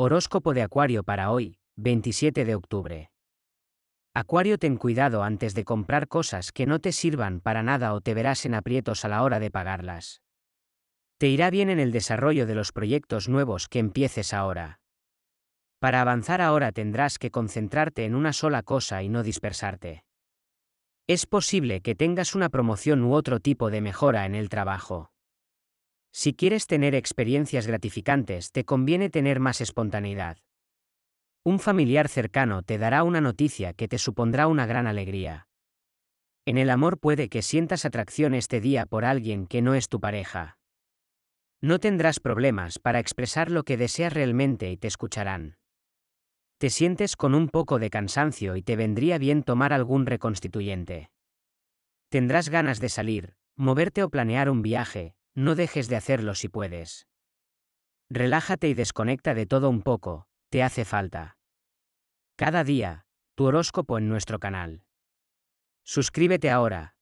Horóscopo de Acuario para hoy, 27 de octubre. Acuario, ten cuidado antes de comprar cosas que no te sirvan para nada o te verás en aprietos a la hora de pagarlas. Te irá bien en el desarrollo de los proyectos nuevos que empieces ahora. Para avanzar ahora tendrás que concentrarte en una sola cosa y no dispersarte. Es posible que tengas una promoción u otro tipo de mejora en el trabajo. Si quieres tener experiencias gratificantes, te conviene tener más espontaneidad. Un familiar cercano te dará una noticia que te supondrá una gran alegría. En el amor puede que sientas atracción este día por alguien que no es tu pareja. No tendrás problemas para expresar lo que deseas realmente y te escucharán. Te sientes con un poco de cansancio y te vendría bien tomar algún reconstituyente. Tendrás ganas de salir, moverte o planear un viaje, no dejes de hacerlo si puedes. Relájate y desconecta de todo un poco, te hace falta. Cada día, tu horóscopo en nuestro canal. Suscríbete ahora,